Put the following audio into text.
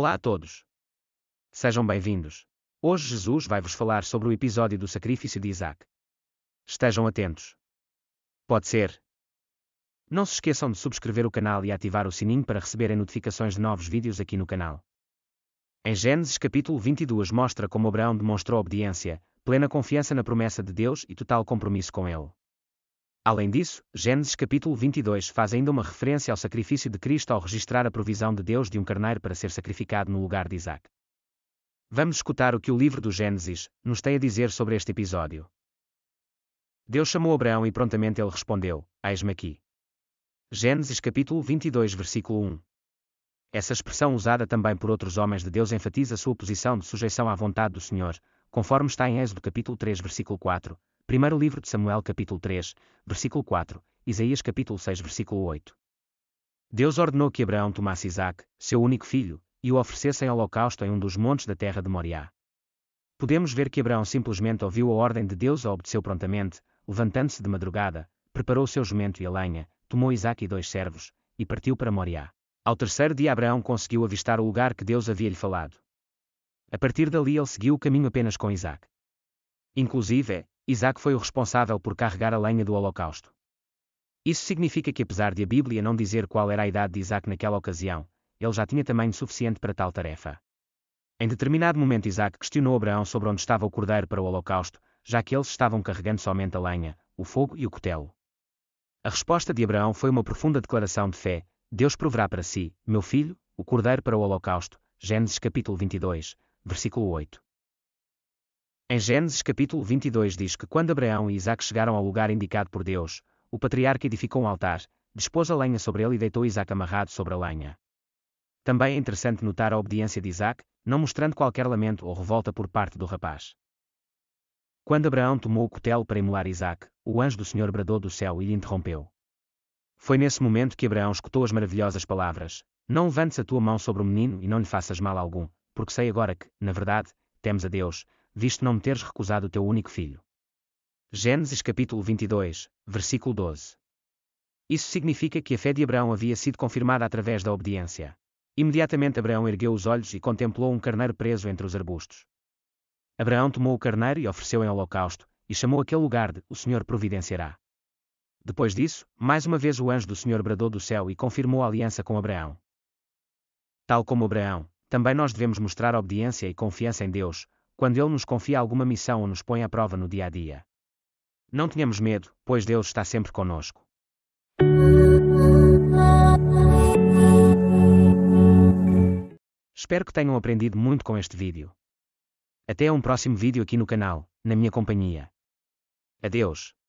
Olá a todos. Sejam bem-vindos. Hoje Jesus vai vos falar sobre o episódio do sacrifício de Isaac. Estejam atentos. Pode ser. Não se esqueçam de subscrever o canal e ativar o sininho para receberem notificações de novos vídeos aqui no canal. Em Gênesis capítulo 22 mostra como Abraão demonstrou obediência, plena confiança na promessa de Deus e total compromisso com ele. Além disso, Gênesis capítulo 22 faz ainda uma referência ao sacrifício de Cristo ao registrar a provisão de Deus de um carneiro para ser sacrificado no lugar de Isaac. Vamos escutar o que o livro do Gênesis nos tem a dizer sobre este episódio. Deus chamou Abraão e prontamente ele respondeu: Eis-me aqui. Gênesis capítulo 22 versículo 1. Essa expressão usada também por outros homens de Deus enfatiza sua posição de sujeição à vontade do Senhor, conforme está em Êxodo capítulo 3 versículo 4, Primeiro livro de Samuel capítulo 3, versículo 4, Isaías capítulo 6 versículo 8. Deus ordenou que Abraão tomasse Isaac, seu único filho, e o oferecesse em holocausto em um dos montes da terra de Moriá. Podemos ver que Abraão simplesmente ouviu a ordem de Deus e obedeceu prontamente, levantando-se de madrugada, preparou seu jumento e a lenha, tomou Isaac e dois servos, e partiu para Moriá. Ao terceiro dia Abraão conseguiu avistar o lugar que Deus havia-lhe falado. A partir dali ele seguiu o caminho apenas com Isaac. Inclusive, Isaac foi o responsável por carregar a lenha do Holocausto. Isso significa que, apesar de a Bíblia não dizer qual era a idade de Isaac naquela ocasião, ele já tinha tamanho suficiente para tal tarefa. Em determinado momento, Isaac questionou Abraão sobre onde estava o cordeiro para o Holocausto, já que eles estavam carregando somente a lenha, o fogo e o cutelo. A resposta de Abraão foi uma profunda declaração de fé: Deus proverá para si, meu filho, o cordeiro para o Holocausto. Gênesis capítulo 22, versículo 8. Em Gênesis capítulo 22 diz que quando Abraão e Isaac chegaram ao lugar indicado por Deus, o patriarca edificou um altar, dispôs a lenha sobre ele e deitou Isaac amarrado sobre a lenha. Também é interessante notar a obediência de Isaac, não mostrando qualquer lamento ou revolta por parte do rapaz. Quando Abraão tomou o cutelo para emular Isaac, o anjo do Senhor bradou do céu e lhe interrompeu. Foi nesse momento que Abraão escutou as maravilhosas palavras: Não levantes a tua mão sobre o menino e não lhe faças mal algum, porque sei agora que, na verdade, temes a Deus, visto não me teres recusado o teu único filho. Gênesis capítulo 22, versículo 12. Isso significa que a fé de Abraão havia sido confirmada através da obediência. Imediatamente Abraão ergueu os olhos e contemplou um carneiro preso entre os arbustos. Abraão tomou o carneiro e ofereceu em holocausto, e chamou aquele lugar de O Senhor providenciará. Depois disso, mais uma vez o anjo do Senhor bradou do céu e confirmou a aliança com Abraão. Tal como Abraão, também nós devemos mostrar obediência e confiança em Deus, quando Ele nos confia alguma missão ou nos põe à prova no dia a dia. Não tenhamos medo, pois Deus está sempre conosco. Espero que tenham aprendido muito com este vídeo. Até um próximo vídeo aqui no canal, na minha companhia. Adeus.